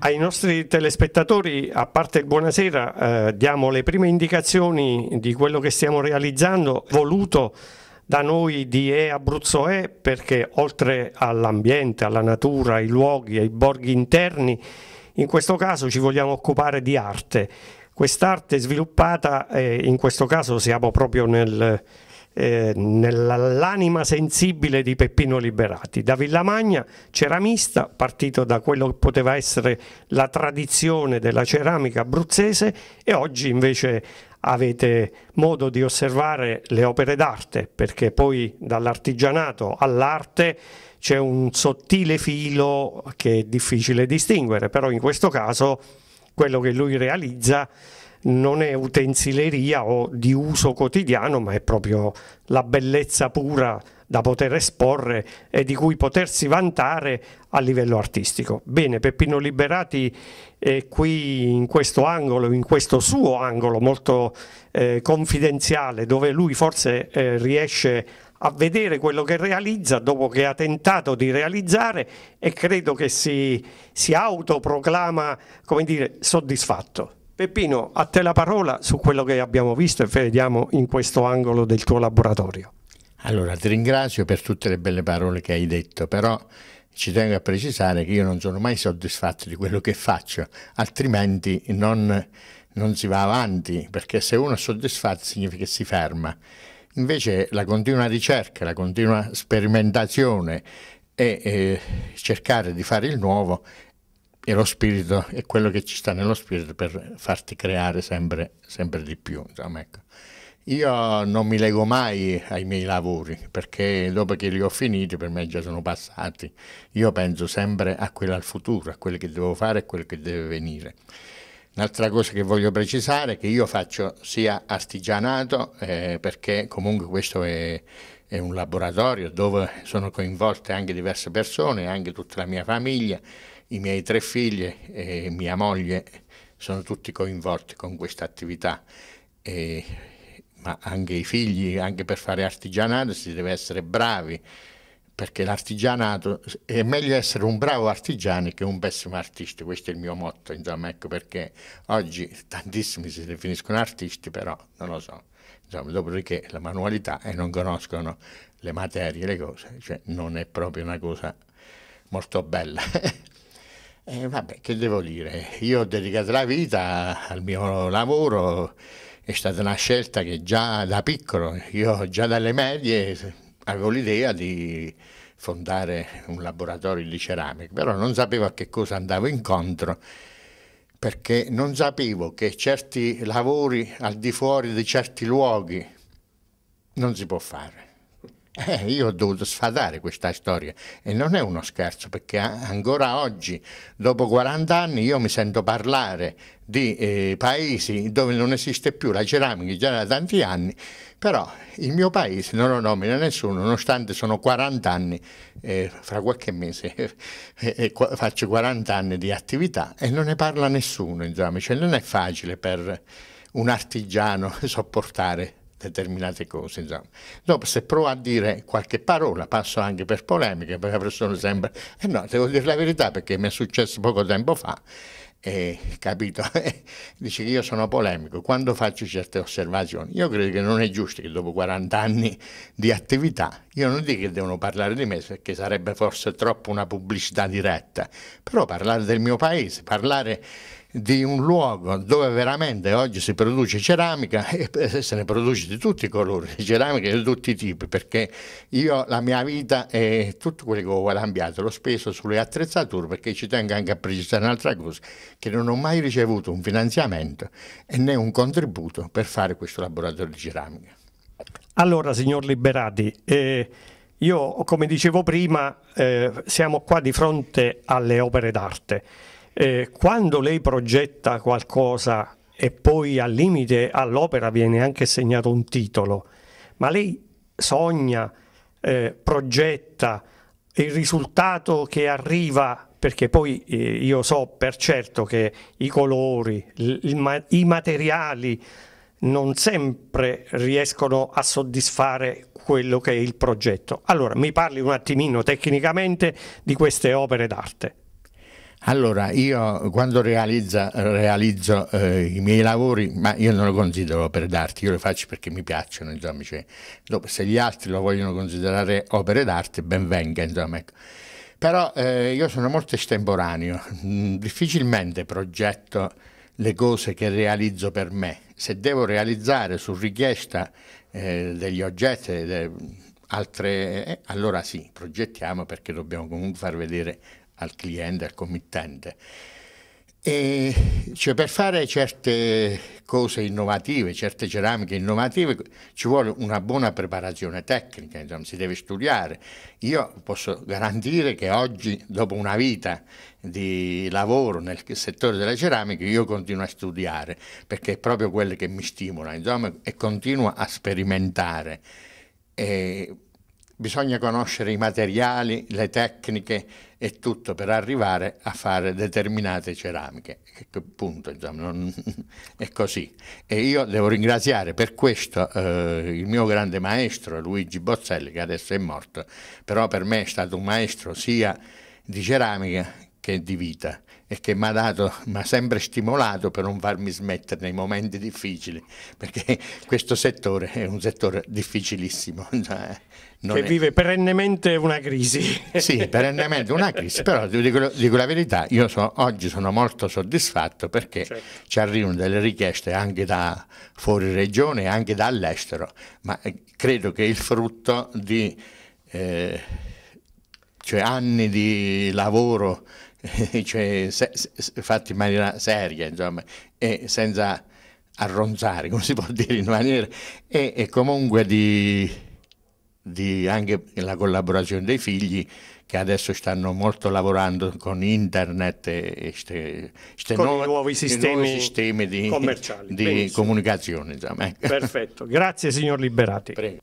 Ai nostri telespettatori, a parte il buonasera, eh, diamo le prime indicazioni di quello che stiamo realizzando, voluto da noi di E Abruzzo E, perché oltre all'ambiente, alla natura, ai luoghi, ai borghi interni, in questo caso ci vogliamo occupare di arte. Quest'arte sviluppata, eh, in questo caso siamo proprio nel eh, nell'anima sensibile di Peppino Liberati. Da Villamagna, ceramista, partito da quello che poteva essere la tradizione della ceramica abruzzese e oggi invece avete modo di osservare le opere d'arte, perché poi dall'artigianato all'arte c'è un sottile filo che è difficile distinguere, però in questo caso quello che lui realizza non è utensileria o di uso quotidiano, ma è proprio la bellezza pura da poter esporre e di cui potersi vantare a livello artistico. Bene, Peppino Liberati è qui in questo angolo, in questo suo angolo molto eh, confidenziale, dove lui forse eh, riesce a vedere quello che realizza dopo che ha tentato di realizzare e credo che si, si autoproclama, come dire, soddisfatto. Peppino, a te la parola su quello che abbiamo visto e vediamo in questo angolo del tuo laboratorio. Allora, ti ringrazio per tutte le belle parole che hai detto, però ci tengo a precisare che io non sono mai soddisfatto di quello che faccio, altrimenti non, non si va avanti, perché se uno è soddisfatto significa che si ferma. Invece la continua ricerca, la continua sperimentazione e eh, cercare di fare il nuovo e lo spirito è quello che ci sta nello spirito per farti creare sempre, sempre di più. Insomma, ecco. Io non mi leggo mai ai miei lavori perché dopo che li ho finiti per me già sono passati. Io penso sempre a quello al futuro, a quello che devo fare e a quello che deve venire. Un'altra cosa che voglio precisare è che io faccio sia artigianato eh, perché comunque questo è, è un laboratorio dove sono coinvolte anche diverse persone, anche tutta la mia famiglia i miei tre figli e mia moglie sono tutti coinvolti con questa attività, e, ma anche i figli, anche per fare artigianato si deve essere bravi, perché l'artigianato è meglio essere un bravo artigiano che un pessimo artista, questo è il mio motto, insomma, ecco perché oggi tantissimi si definiscono artisti, però non lo so, insomma, dopodiché la manualità e non conoscono le materie, le cose, cioè non è proprio una cosa molto bella. E eh, vabbè, che devo dire? Io ho dedicato la vita al mio lavoro, è stata una scelta che già da piccolo, io già dalle medie avevo l'idea di fondare un laboratorio di ceramica, però non sapevo a che cosa andavo incontro perché non sapevo che certi lavori al di fuori di certi luoghi non si può fare. Eh, io ho dovuto sfadare questa storia e non è uno scherzo perché ancora oggi, dopo 40 anni, io mi sento parlare di eh, paesi dove non esiste più la ceramica già da tanti anni, però il mio paese non lo nomina nessuno, nonostante sono 40 anni, eh, fra qualche mese qua, faccio 40 anni di attività e non ne parla nessuno, insomma, cioè non è facile per un artigiano sopportare determinate cose. Insomma. Dopo se provo a dire qualche parola passo anche per polemica, perché la persona sembra, eh no, devo dire la verità perché mi è successo poco tempo fa, eh, capito? Dice che io sono polemico quando faccio certe osservazioni. Io credo che non è giusto che dopo 40 anni di attività, io non dico che devono parlare di me perché sarebbe forse troppo una pubblicità diretta, però parlare del mio paese, parlare di un luogo dove veramente oggi si produce ceramica e se ne produce di tutti i colori, ceramica di tutti i tipi, perché io la mia vita e tutto quello che ho guadagnato l'ho speso sulle attrezzature perché ci tengo anche a precisare un'altra cosa, che non ho mai ricevuto un finanziamento né un contributo per fare questo laboratorio di ceramica. Allora, signor Liberati, eh, io come dicevo prima eh, siamo qua di fronte alle opere d'arte eh, quando lei progetta qualcosa e poi al limite all'opera viene anche segnato un titolo, ma lei sogna, eh, progetta, il risultato che arriva perché poi eh, io so per certo che i colori, ma i materiali non sempre riescono a soddisfare quello che è il progetto. Allora mi parli un attimino tecnicamente di queste opere d'arte. Allora, io quando realizza, realizzo eh, i miei lavori, ma io non lo considero opere d'arte, io lo faccio perché mi piacciono, insomma, cioè, dopo, se gli altri lo vogliono considerare opere d'arte, ben venga, insomma, ecco. Però eh, io sono molto estemporaneo, mm, difficilmente progetto le cose che realizzo per me. Se devo realizzare su richiesta eh, degli oggetti, de, altre, eh, allora sì, progettiamo perché dobbiamo comunque far vedere al cliente, al committente. E cioè, per fare certe cose innovative, certe ceramiche innovative, ci vuole una buona preparazione tecnica, insomma, si deve studiare. Io posso garantire che oggi, dopo una vita di lavoro nel settore della ceramica, io continuo a studiare, perché è proprio quello che mi stimola, insomma, e continuo a sperimentare. E bisogna conoscere i materiali, le tecniche e tutto per arrivare a fare determinate ceramiche. Punto, insomma, non... è così. E io devo ringraziare per questo eh, il mio grande maestro Luigi Bozzelli, che adesso è morto, però per me è stato un maestro sia di ceramica che di vita e che mi ha dato, mi ha sempre stimolato per non farmi smettere nei momenti difficili, perché questo settore è un settore difficilissimo. Non che è... vive perennemente una crisi. Sì, perennemente una crisi, però dico, dico la verità, io so, oggi sono molto soddisfatto perché certo. ci arrivano delle richieste anche da fuori regione e anche dall'estero, ma eh, credo che il frutto di... Eh, cioè anni di lavoro cioè, se, se, fatti in maniera seria, insomma, e senza arronzare, come si può dire in maniera, e, e comunque di, di anche la collaborazione dei figli che adesso stanno molto lavorando con internet e ste, ste con nuove, nuovi, sistemi nuovi, sistemi di, commerciali. di comunicazione. Insomma. Ecco. Perfetto, grazie signor Liberati. Prego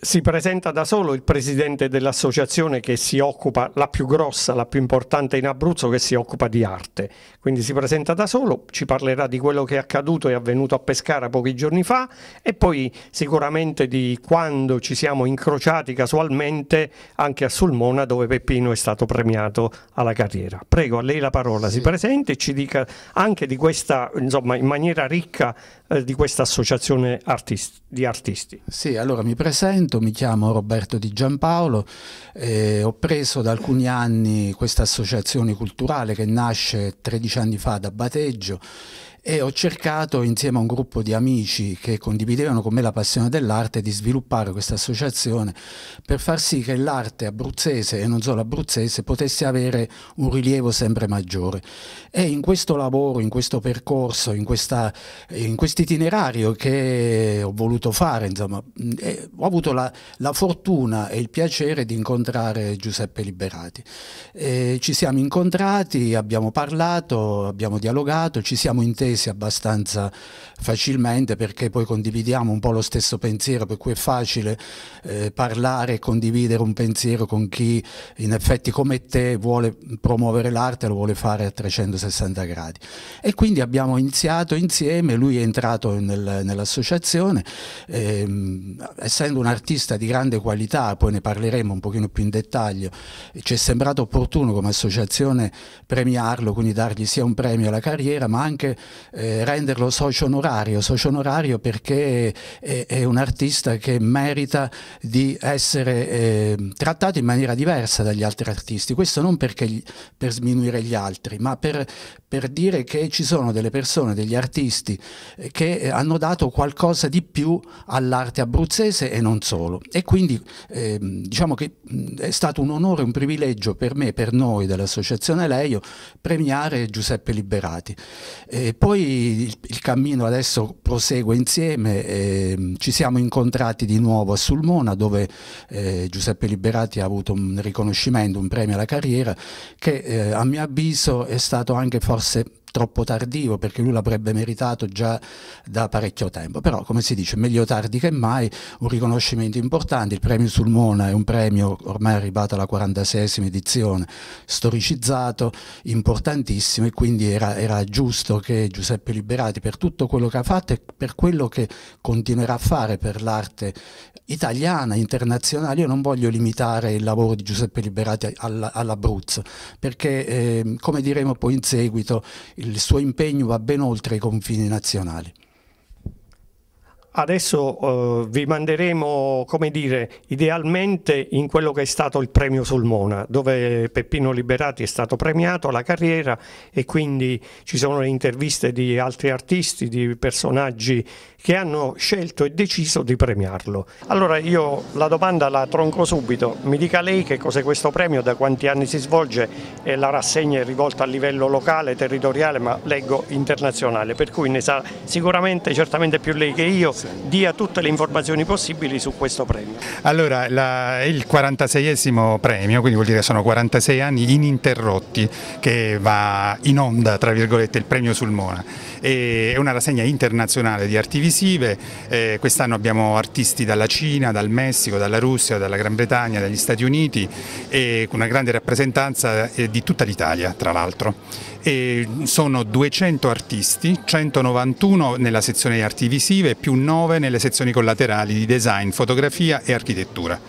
si presenta da solo il presidente dell'associazione che si occupa, la più grossa, la più importante in Abruzzo, che si occupa di arte. Quindi si presenta da solo, ci parlerà di quello che è accaduto e avvenuto a Pescara pochi giorni fa e poi sicuramente di quando ci siamo incrociati casualmente anche a Sulmona dove Peppino è stato premiato alla carriera. Prego, a lei la parola, sì. si presenta e ci dica anche di questa, insomma, in maniera ricca eh, di questa associazione artist di artisti. Sì, allora mi presento, mi chiamo Roberto Di Giampaolo, eh, ho preso da alcuni anni questa associazione culturale che nasce 13 anni fa da Bateggio e ho cercato insieme a un gruppo di amici che condividevano con me la passione dell'arte di sviluppare questa associazione per far sì che l'arte abruzzese e non solo abruzzese potesse avere un rilievo sempre maggiore. E in questo lavoro, in questo percorso, in questo itinerario che ho voluto fare, insomma, eh, ho avuto la, la, fortuna e il piacere di incontrare Giuseppe Liberati. E eh, ci siamo incontrati, abbiamo parlato, abbiamo dialogato, ci siamo intesi presi abbastanza facilmente perché poi condividiamo un po' lo stesso pensiero, per cui è facile eh, parlare e condividere un pensiero con chi in effetti come te vuole promuovere l'arte e lo vuole fare a 360 gradi. E quindi abbiamo iniziato insieme, lui è entrato nel, nell'associazione, ehm, essendo un artista di grande qualità, poi ne parleremo un pochino più in dettaglio, ci è sembrato opportuno come associazione premiarlo, quindi dargli sia un premio alla carriera, ma anche eh, renderlo socio onorario, socio onorario perché è, è, un artista che merita di essere eh, trattato in maniera diversa dagli altri artisti, questo non perché, per sminuire gli altri, ma per, per dire che ci sono delle persone, degli artisti eh, che hanno dato qualcosa di più all'arte abruzzese e non solo. E quindi eh, diciamo che è stato un onore, un privilegio per me, per noi dell'associazione Leio, premiare Giuseppe Liberati. Eh, poi poi il, il, cammino adesso prosegue insieme, eh, ci siamo incontrati di nuovo a Sulmona dove eh, Giuseppe Liberati ha avuto un riconoscimento, un premio alla carriera che eh, a mio avviso è stato anche forse troppo tardivo perché lui l'avrebbe meritato già da parecchio tempo, però come si dice meglio tardi che mai, un riconoscimento importante, il premio Sulmona è un premio ormai arrivato alla 46esima edizione, storicizzato, importantissimo e quindi era, era giusto che Giuseppe Liberati per tutto quello che ha fatto e per quello che continuerà a fare per l'arte italiana, internazionale, io non voglio limitare il lavoro di Giuseppe Liberati all'Abruzzo, perché eh, come diremo poi in seguito il suo impegno va ben oltre i confini nazionali. Adesso eh, vi manderemo, come dire, idealmente in quello che è stato il premio Sulmona, dove Peppino Liberati è stato premiato alla carriera e quindi ci sono le interviste di altri artisti, di personaggi che hanno scelto e deciso di premiarlo. Allora io la domanda la tronco subito, mi dica lei che cos'è questo premio, da quanti anni si svolge e la rassegna è rivolta a livello locale, territoriale, ma leggo internazionale, per cui ne sa sicuramente, certamente più lei che io dia tutte le informazioni possibili su questo premio. Allora, la, il 46esimo premio, quindi vuol dire sono 46 anni ininterrotti che va in onda, tra virgolette, il premio Sulmona è una rassegna internazionale di arti visive, eh, quest'anno abbiamo artisti dalla Cina, dal Messico, dalla Russia, dalla Gran Bretagna, dagli Stati Uniti e una grande rappresentanza eh, di tutta l'Italia tra l'altro. sono 200 artisti, 191 nella sezione arti visive più 9 nelle sezioni collaterali di design, fotografia e architettura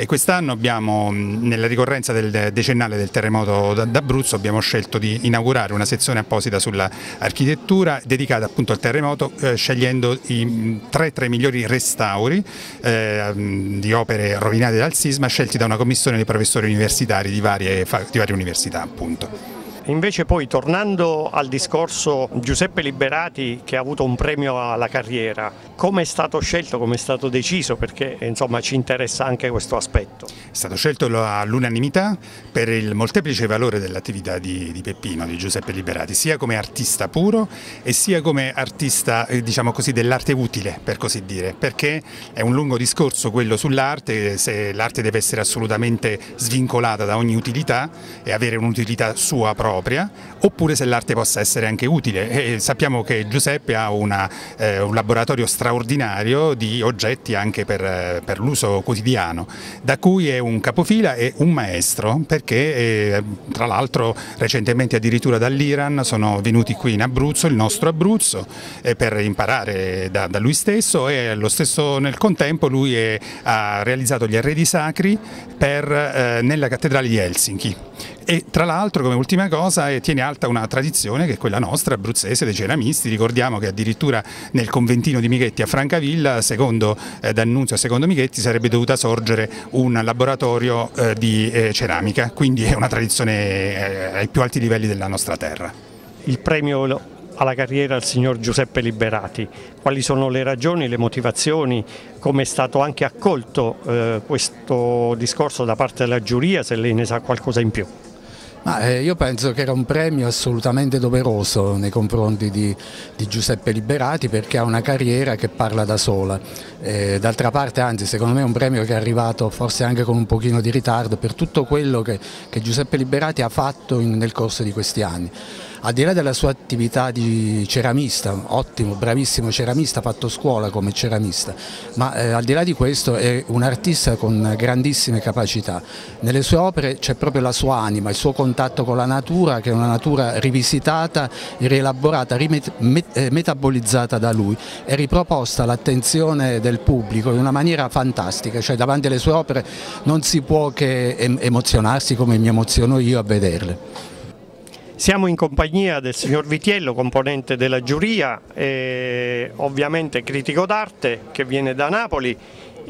e quest'anno abbiamo, mm, nella ricorrenza del decennale del terremoto d'Abruzzo, abbiamo scelto di inaugurare una sezione apposita sull'architettura dedicata appunto al terremoto, eh, scegliendo i mm, tre, i migliori restauri eh, mm, di opere rovinate dal sisma scelti da una commissione di professori universitari di varie, di varie università appunto. Invece poi tornando al discorso Giuseppe Liberati che ha avuto un premio alla carriera, come è stato scelto, come è stato deciso? Perché insomma ci interessa anche questo aspetto. È stato scelto all'unanimità per il molteplice valore dell'attività di, di, Peppino, di Giuseppe Liberati, sia come artista puro e sia come artista eh, diciamo dell'arte utile per così dire, perché è un lungo discorso quello sull'arte, se l'arte deve essere assolutamente svincolata da ogni utilità e avere un'utilità sua propria propria oppure se l'arte possa essere anche utile. E sappiamo che Giuseppe ha una, eh, un laboratorio straordinario di oggetti anche per, eh, per l'uso quotidiano, da cui è un capofila e un maestro perché eh, tra l'altro recentemente addirittura dall'Iran sono venuti qui in Abruzzo, il nostro Abruzzo, eh, per imparare da, da, lui stesso e allo stesso nel contempo lui è, ha realizzato gli arredi sacri per, eh, nella cattedrale di Helsinki e tra l'altro come ultima cosa eh, tiene alta una tradizione che è quella nostra abruzzese dei ceramisti, ricordiamo che addirittura nel conventino di Michetti a Francavilla secondo eh, D'Annunzio, secondo Michetti sarebbe dovuta sorgere un laboratorio eh, di eh, ceramica, quindi è una tradizione eh, ai più alti livelli della nostra terra. Il premio alla carriera al signor Giuseppe Liberati, quali sono le ragioni, le motivazioni, come è stato anche accolto eh, questo discorso da parte della giuria, se lei ne sa qualcosa in più. Ma eh, io penso che era un premio assolutamente doveroso nei confronti di, di Giuseppe Liberati perché ha una carriera che parla da sola. Eh, d'altra parte anzi secondo me è un premio che è arrivato forse anche con un pochino di ritardo per tutto quello che, che Giuseppe Liberati ha fatto in, nel corso di questi anni al di là della sua attività di ceramista, ottimo, bravissimo ceramista, fatto scuola come ceramista, ma eh, al di là di questo è un artista con grandissime capacità. Nelle sue opere c'è proprio la sua anima, il suo contatto con la natura, che è una natura rivisitata, rielaborata, rimet met eh, metabolizzata da lui e riproposta all'attenzione del pubblico in una maniera fantastica, cioè davanti alle sue opere non si può che emozionarsi come mi emoziono io a vederle. Siamo in compagnia del signor Vitiello, componente della giuria, ovviamente critico d'arte che viene da Napoli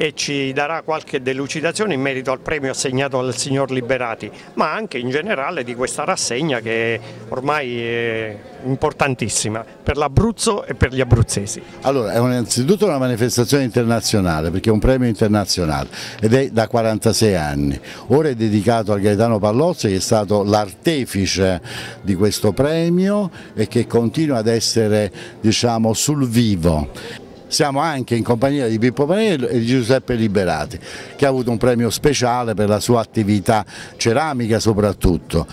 e ci darà qualche delucidazione in merito al premio assegnato al signor Liberati, ma anche in generale di questa rassegna che ormai è importantissima per l'Abruzzo e per gli abruzzesi. Allora, è innanzitutto una manifestazione internazionale, perché è un premio internazionale ed è da 46 anni. Ora è dedicato a Gaetano Pallozzi che è stato l'artefice di questo premio e che continua ad essere diciamo, sul vivo siamo anche in compagnia di Pippo Panello e di Giuseppe Liberati che ha avuto un premio speciale per la sua attività ceramica soprattutto,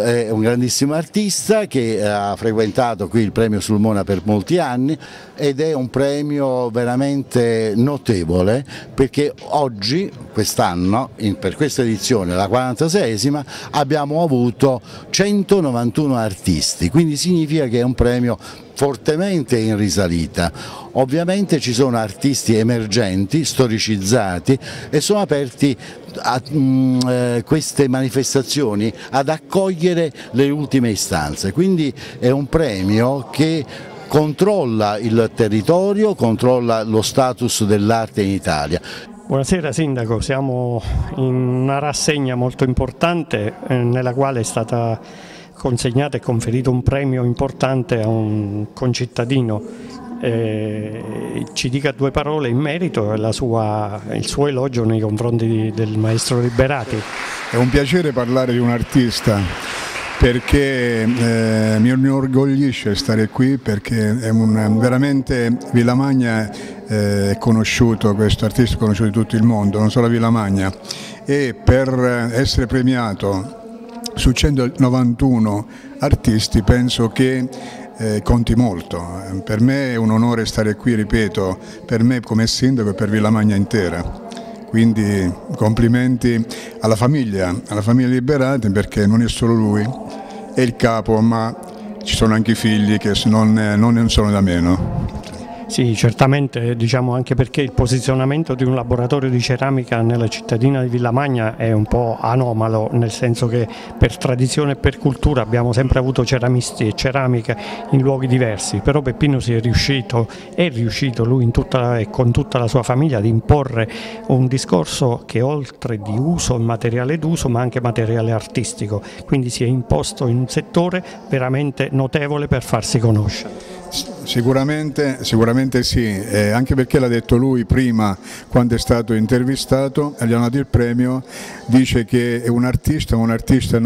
è un grandissimo artista che eh, ha frequentato qui il premio Sulmona per molti anni ed è un premio veramente notevole perché oggi, quest'anno, per questa edizione, la 46esima, abbiamo avuto 191 artisti, quindi significa che è un premio fortemente in risalita. Ovviamente ci sono artisti emergenti, storicizzati e sono aperti a, mh, mm, eh, queste manifestazioni ad accogliere le ultime istanze, quindi è un premio che controlla il territorio, controlla lo status dell'arte in Italia. Buonasera Sindaco, siamo in una rassegna molto importante eh, nella quale è stata consegnato e conferito un premio importante a un concittadino. Eh, ci dica due parole in merito e il suo elogio nei confronti di, del maestro Liberati. È un piacere parlare di un artista perché eh, mi orgoglisce stare qui perché è un, veramente Villa Magna eh, è conosciuto, questo artista è conosciuto di tutto il mondo, non solo a Villa Magna e per eh, essere premiato su 191 artisti penso che eh, conti molto. Per me è un onore stare qui, ripeto, per me come sindaco e per Villa Magna intera. Quindi complimenti alla famiglia, alla famiglia Liberati perché non è solo lui, è il capo, ma ci sono anche i figli che non, non sono da meno. Sì, certamente, diciamo anche perché il posizionamento di un laboratorio di ceramica nella cittadina di Villamagna è un po' anomalo, nel senso che per tradizione e per cultura abbiamo sempre avuto ceramisti e ceramiche in luoghi diversi, però Peppino si è riuscito, è riuscito lui tutta, e con tutta la sua famiglia ad imporre un discorso che oltre di uso, materiale d'uso, ma anche materiale artistico, quindi si è imposto in un settore veramente notevole per farsi conoscere. Sicuramente, sicuramente, sì, eh, anche perché l'ha detto lui prima quando è stato intervistato, gli hanno dato il premio, dice che è un artista, un artista non